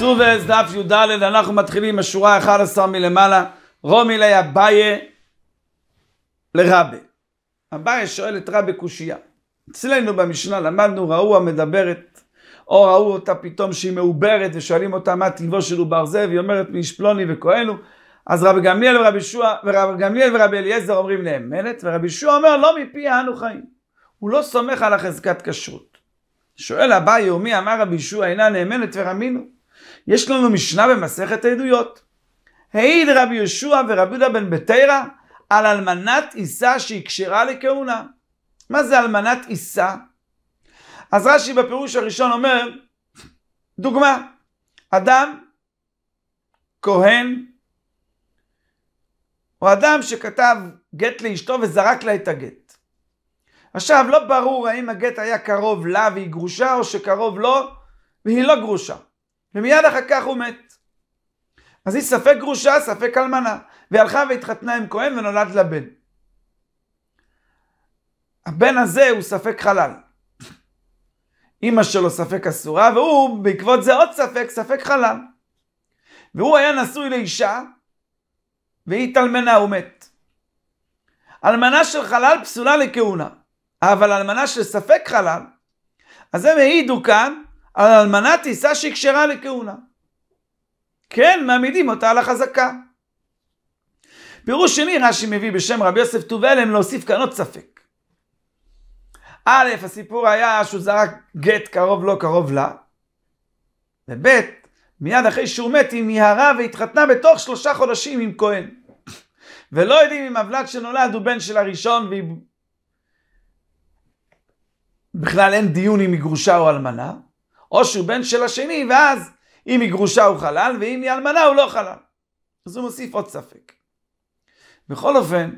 צובס דף י"ד, אנחנו מתחילים בשורה 11 מלמעלה, רומי לי אביי לרבי אביי שואל את רבי קושייה. אצלנו במשנה למדנו, ראו המדברת, או ראו אותה פתאום שהיא מעוברת, ושואלים אותה מה טבעו של עובר זה, והיא אומרת מאיש פלוני וכהנו. אז רבי גמליאל ורבי שוע ורבי גמליאל ורבי אליעזר אומרים נאמנת, ורבי שוע אומר לא מפי אנו חיים. הוא לא סומך על החזקת כשרות. שואל אביי ומי אמר רבי שועה אינה נאמנת ורמינו. יש לנו משנה במסכת העדויות. העיד רבי יהושע ורבי יהודה בן בתרא על אלמנת עיסה שהיא כשרה לכהונה. מה זה אלמנת עיסה? אז רש"י בפירוש הראשון אומר, דוגמה, אדם, כהן, או אדם שכתב גט לאשתו וזרק לה את הגט. עכשיו, לא ברור האם הגט היה קרוב לה והיא גרושה, או שקרוב לו והיא לא גרושה. ומיד אחר כך הוא מת. אז היא ספק גרושה, ספק אלמנה, והיא הלכה והתחתנה עם כהן ונולד לה בן. הבן הזה הוא ספק חלל. אימא שלו ספק אסורה, והוא בעקבות זה עוד ספק, ספק חלל. והוא היה נשוי לאישה, והיא התאלמנה, הוא מת. אלמנה של חלל פסולה לכהונה, אבל אלמנה של ספק חלל, אז הם העידו כאן על אלמנה תישא כשרה לכהונה. כן, מעמידים אותה על החזקה. פירוש שני רש"י מביא בשם רבי יוסף טובלם להוסיף כאן עוד ספק. א', הסיפור היה שהוא זרק גט קרוב לא קרוב לה, וב', מיד אחרי שהוא מת היא מיהרה והתחתנה בתוך שלושה חודשים עם כהן. ולא יודעים אם הבלת שנולד הוא בן של הראשון והיא... בכלל אין דיון אם היא גרושה או אלמנה. או שהוא בן של השני, ואז אם היא גרושה הוא חלל, ואם היא אלמנה הוא לא חלל. אז הוא מוסיף עוד ספק. בכל אופן,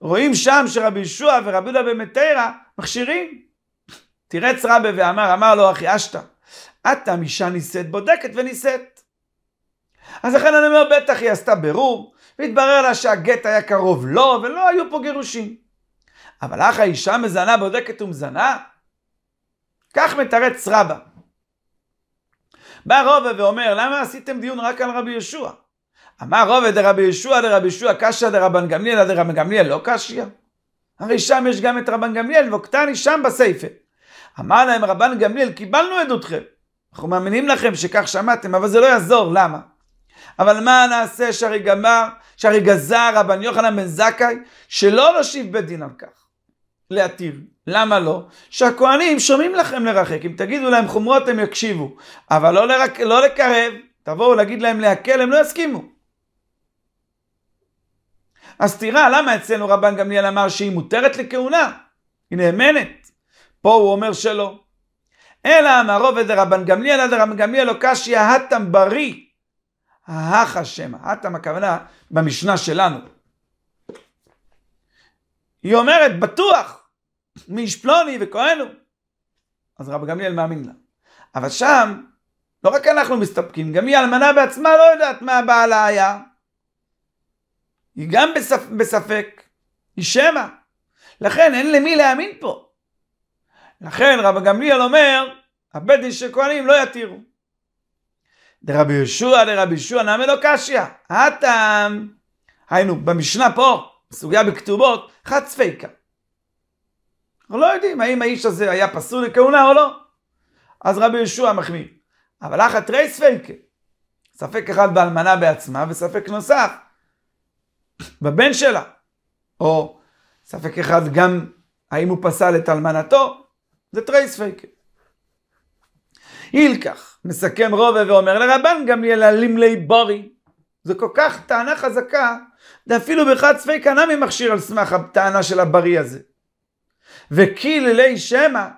רואים שם שרבי ישוע ורבי יהודה במטרה מכשירים. תירץ רבי ואמר, אמר לו אחי אשתא, את תם אישה נישאת בודקת ונישאת. אז לכן אני אומר, בטח היא עשתה בירור, והתברר לה שהגט היה קרוב לו, לא, ולא היו פה גירושים. אבל אך האישה מזנה בודקת ומזנה? כך מתרץ רבא. בא רובה ואומר, למה עשיתם דיון רק על רבי יהושע? אמר רובה דרבי יהושע דרבי יהושע קשיא דרבן גמליאל לא, דרבן גמליאל לא קשיא? הרי שם יש גם את רבן גמליאל וקטני שם בסייפה. אמר להם רבן גמליאל, קיבלנו עדותכם. אנחנו מאמינים לכם שכך שמעתם, אבל זה לא יעזור, למה? אבל מה נעשה שהרי גמר, שהרי גזר רבן יוחנן בן זכאי, שלא נושיב בית דין על כך, להתיר. למה לא? שהכוהנים שומעים לכם לרחק, אם תגידו להם חומרות הם יקשיבו, אבל לא, לרק, לא לקרב, תבואו להגיד להם להקל, הם לא יסכימו. אז תראה, למה אצלנו רבן גמליאל אמר שהיא מותרת לכהונה? היא נאמנת. פה הוא אומר שלא. אלא אמרו ודרבן גמליאל, דרבן גמליאל לא קשיא האטם בריא. האח השם, האטם הכוונה במשנה שלנו. היא אומרת, בטוח, מאיש פלוני וכהנו. אז רב גמליאל מאמין לה. אבל שם, לא רק אנחנו מסתפקים, גם היא אלמנה בעצמה לא יודעת מה הבעלה היה. היא גם בספ... בספק, היא שמא. לכן אין למי להאמין פה. לכן רב גמליאל אומר, הבית דין של כהנים לא יתירו. דרבי יהושע, דרבי יהושע, נאמר לו קשיא. הטעם, היינו, במשנה פה, סוגיה בכתובות, חצפיקה. אנחנו לא יודעים האם האיש הזה היה פסול לכהונה או לא. אז רבי יהושע מחמיר. אבל אחת רייס פייקה, ספק אחד באלמנה בעצמה וספק נוסף בבן שלה, או ספק אחד גם האם הוא פסל את אלמנתו, זה טרייס פייקה. הילקח, מסכם רובה ואומר לרבן גמליאל הלימלי בורי. זה כל כך טענה חזקה, ואפילו בכלל צפי קנה ממכשיר על סמך הטענה של הבריא הזה. וקילילי שמע.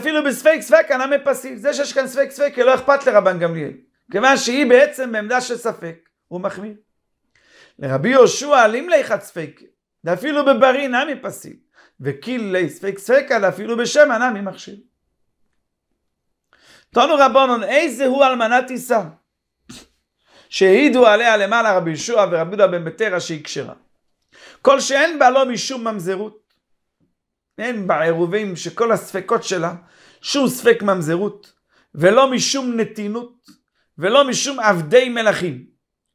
אפילו בספק ספק אינם מפסיב. זה שיש כאן ספק ספק לא אכפת לרבן גמליאל. כיוון שהיא בעצם בעמדה של ספק, הוא מחמיר. לרבי יהושע אלים לימליכת ספק, זה דאפילו בברי נמי פסיב. וקילילי ספק ספק ספקא אפילו בשמא אינם מכשיר. תונו רבונון, איזה הוא אלמנת עיסה? שהעידו עליה למעלה רבי ישוע ורבי יהודה בן בטרה שהיא כשרה. כל שאין בה לא משום ממזרות. אין בה עירובים שכל הספקות שלה, שום ספק ממזרות, ולא משום נתינות, ולא משום עבדי מלכים.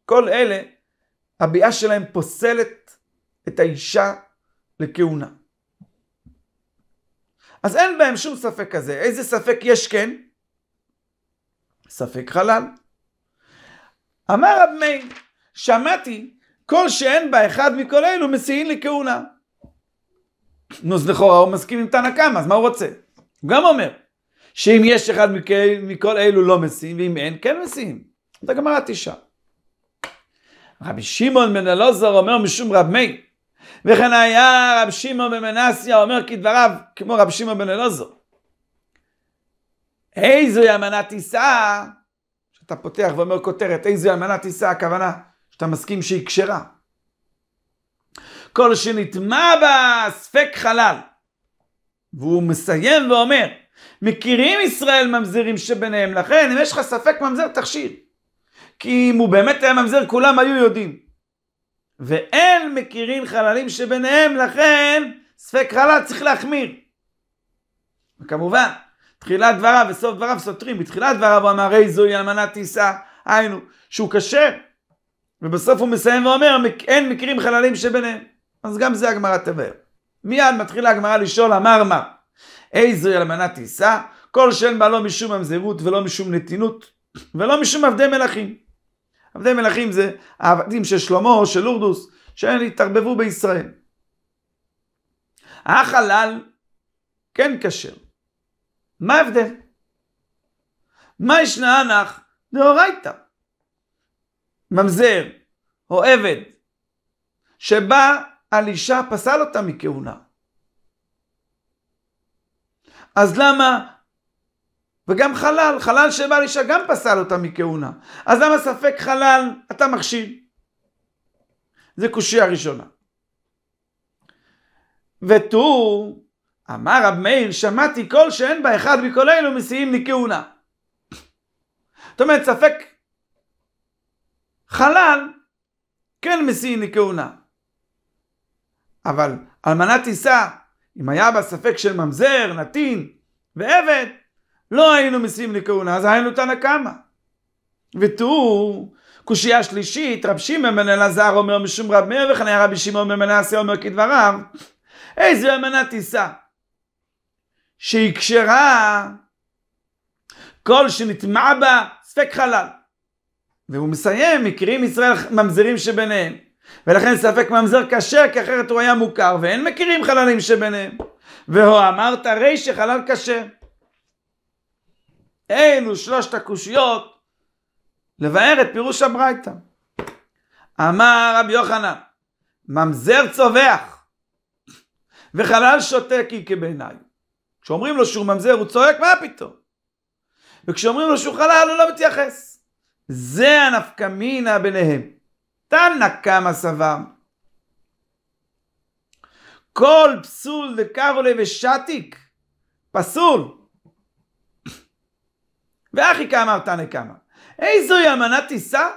כל אלה, הביאה שלהם פוסלת את האישה לכהונה. אז אין בהם שום ספק כזה. איזה ספק יש כן? ספק חלל. אמר רב מאיר, שמעתי כל שאין בה אחד מכל אלו מסיעין לכהונה. נו, אז לכאורה הוא מסכים עם תנא קמא, אז מה הוא רוצה? הוא גם אומר, שאם יש אחד מכל, מכל אלו לא מסיעין, ואם אין, כן מסיעין. זאת הגמרא תשעה. רבי שמעון בן אלעזר אומר משום רב מאיר, וכן היה רב שמעון במנסיה אומר כדבריו, כמו רב שמעון בן אלעזר. איזוהי אמנת תישא אתה פותח ואומר כותרת, איזו אמנה תישא הכוונה, שאתה מסכים שהיא כשרה. כל שנטמע בה ספק חלל. והוא מסיים ואומר, מכירים ישראל ממזרים שביניהם, לכן אם יש לך ספק ממזר תכשיר. כי אם הוא באמת היה ממזר כולם היו יודעים. ואין מכירים חללים שביניהם, לכן ספק חלל צריך להחמיר. וכמובן, תחילת דבריו וסוף דבריו סותרים. בתחילת דבריו הוא אמר, הרי זוהי אלמנת טיסה, היינו, שהוא כשר. ובסוף הוא מסיים ואומר, אין מקרים חללים שביניהם. אז גם זה הגמרא תבהר. מיד מתחילה הגמרא לשאול, אמר מה? איזוהי אלמנת טיסה? כל שאין בה לא משום ממזרות ולא משום נתינות ולא משום עבדי מלכים. עבדי מלכים זה העבדים של שלמה או של לורדוס, שהם התערבבו בישראל. החלל כן כשר. מה ההבדל? מה ישנה אנך דאורייתא? ממזר או עבד שבה על אישה פסל אותה מכהונה. אז למה? וגם חלל, חלל שבא על אישה גם פסל אותה מכהונה. אז למה ספק חלל אתה מכשיר? זה קושייה ראשונה. ותור, אמר רב מאיר, שמעתי קול שאין בה אחד מכל אלו משיאים לי כהונה. זאת אומרת, ספק חלל כן משיאים כהונה. אבל אלמנה תישא, אם היה בה ספק של ממזר, נתין ועבד, לא היינו משיאים לי כהונה, אז היינו תנא קמא. ותראו, קושייה שלישית, רב שמעון בן אלעזר אומר משום רב מאיר וכנראה רבי שמעון בן מנסה אומר כדבריו, איזו אלמנה תישא. שהיא כשרה, כל שנטמע בה ספק חלל. והוא מסיים, מכירים ישראל ממזרים שביניהם. ולכן ספק ממזר כשר, כי אחרת הוא היה מוכר, ואין מכירים חללים שביניהם. והוא אמרת הרי שחלל כשר. אלו שלושת הקושיות לבאר את פירוש הברייתא. אמר רבי יוחנן, ממזר צווח וחלל שותה כי כבעיניי. כשאומרים לו שהוא ממזר הוא צועק, מה פתאום? וכשאומרים לו שהוא חלל הוא לא מתייחס. זה הנפקמינה ביניהם. תנא קמא סבם. כל פסול דקרולה ושתיק, פסול. ואחי כאמר תנא קמא, איזו יאמנה תישא?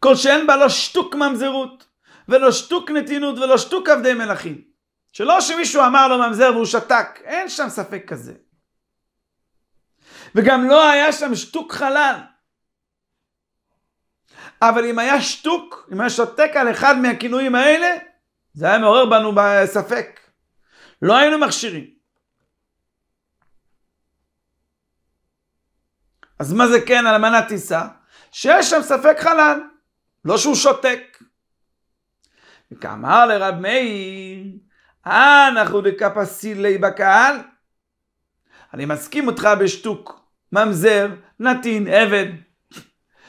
כל שאין בה לא שטוק ממזרות, ולא שטוק נתינות, ולא שטוק עבדי מלכים. שלא שמישהו אמר לו ממזר והוא שתק, אין שם ספק כזה. וגם לא היה שם שתוק חלל. אבל אם היה שתוק, אם היה שותק על אחד מהכינויים האלה, זה היה מעורר בנו ספק. לא היינו מכשירים. אז מה זה כן על אמנת טיסה? שיש שם ספק חלל, לא שהוא שותק. וכאמר לרב מאיר, אנחנו דקפסילי בקהל. אני מסכים אותך בשטוק, ממזר, נתין, עבד.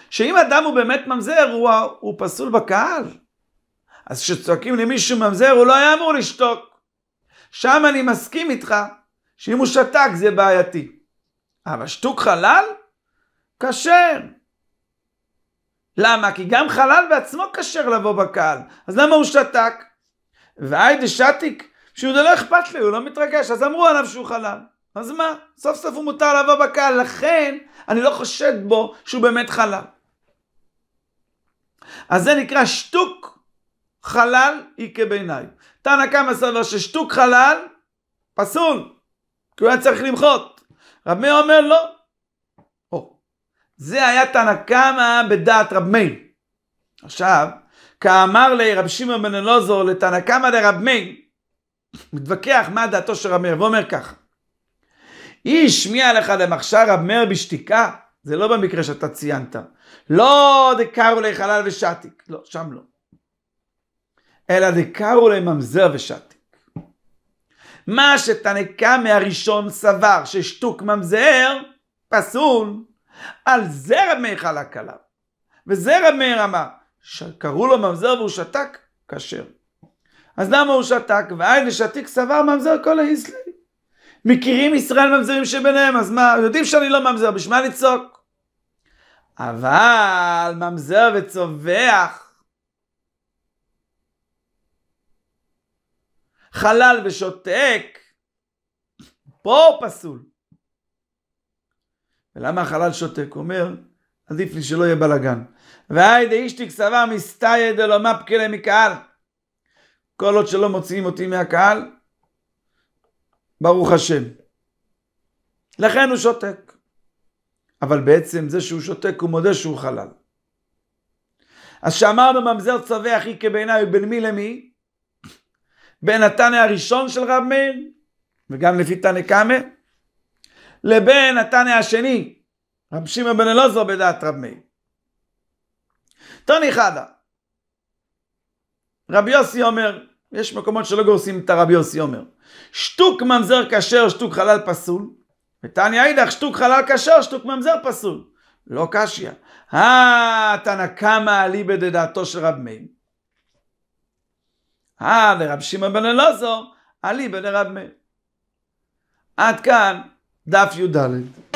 שאם אדם הוא באמת ממזר, הוא, הוא פסול בקהל. אז כשצועקים למישהו ממזר, הוא לא היה אמור לשתוק. שם אני מסכים איתך, שאם הוא שתק זה בעייתי. אבל שתוק חלל? כשר. למה? כי גם חלל בעצמו כשר לבוא בקהל. אז למה הוא שתק? והי דשתיק, שיהודה לא אכפת לי, הוא לא מתרגש, אז אמרו עליו שהוא חלל. אז מה? סוף סוף הוא מותר לבוא בקהל, לכן אני לא חושד בו שהוא באמת חלל. אז זה נקרא שתוק חלל היא כביניי. תנא קמא סבר ששתוק חלל פסול, כי הוא היה צריך למחות. רב מאיר אומר לא. או. זה היה תנא קמא בדעת רב מאיר. עכשיו, כאמר לי רב שמעון בן אלוזור לתנא קמא דרב מי, מתווכח מה דעתו של רב מאיר, ואומר כך, היא השמיעה לך למחשה רב מאיר בשתיקה, זה לא במקרה שאתה ציינת, לא דקרו לי חלל ושתיק, לא, שם לא, אלא דקרו לי ממזר ושתיק. מה שתנא קמא הראשון סבר ששתוק ממזר, פסול, על זה רב מאיר חלק עליו, וזה רב מאיר אמר, שקראו לו ממזר והוא שתק, כשר. אז למה הוא שתק? ואי לשתיק סבר ממזר כל האיסלי. מכירים ישראל ממזרים שביניהם, אז מה, יודעים שאני לא ממזר, בשביל מה לצעוק? אבל ממזר וצווח. חלל ושותק. פה הוא פסול. ולמה החלל שותק? הוא אומר, עדיף לי שלא יהיה בלאגן. והי דאישתיק סבא מסתייע דלא מפקילה מקהל. כל עוד שלא מוציאים אותי מהקהל, ברוך השם. לכן הוא שותק. אבל בעצם זה שהוא שותק הוא מודה שהוא חלל. אז שאמרנו ממזר צווה אחי כבעיניי בין מי למי? בין התנא הראשון של רב מאיר, וגם לפי תנא קמא, לבין התנא השני, רב שמעון בן אלעזר בדעת רב מאיר. טוני חדה. רבי יוסי אומר, יש מקומות שלא גורסים את הרבי יוסי אומר, שטוק ממזר כשר, שטוק חלל פסול, ותניא אידך, שטוק חלל כשר, שטוק ממזר פסול. לא קשיא. אה, תנא קמא אליבא דדעתו של רב מאיר. אה, לרב שמעון בן אלעזר, אליבא דרב מאיר. עד כאן דף י"ד.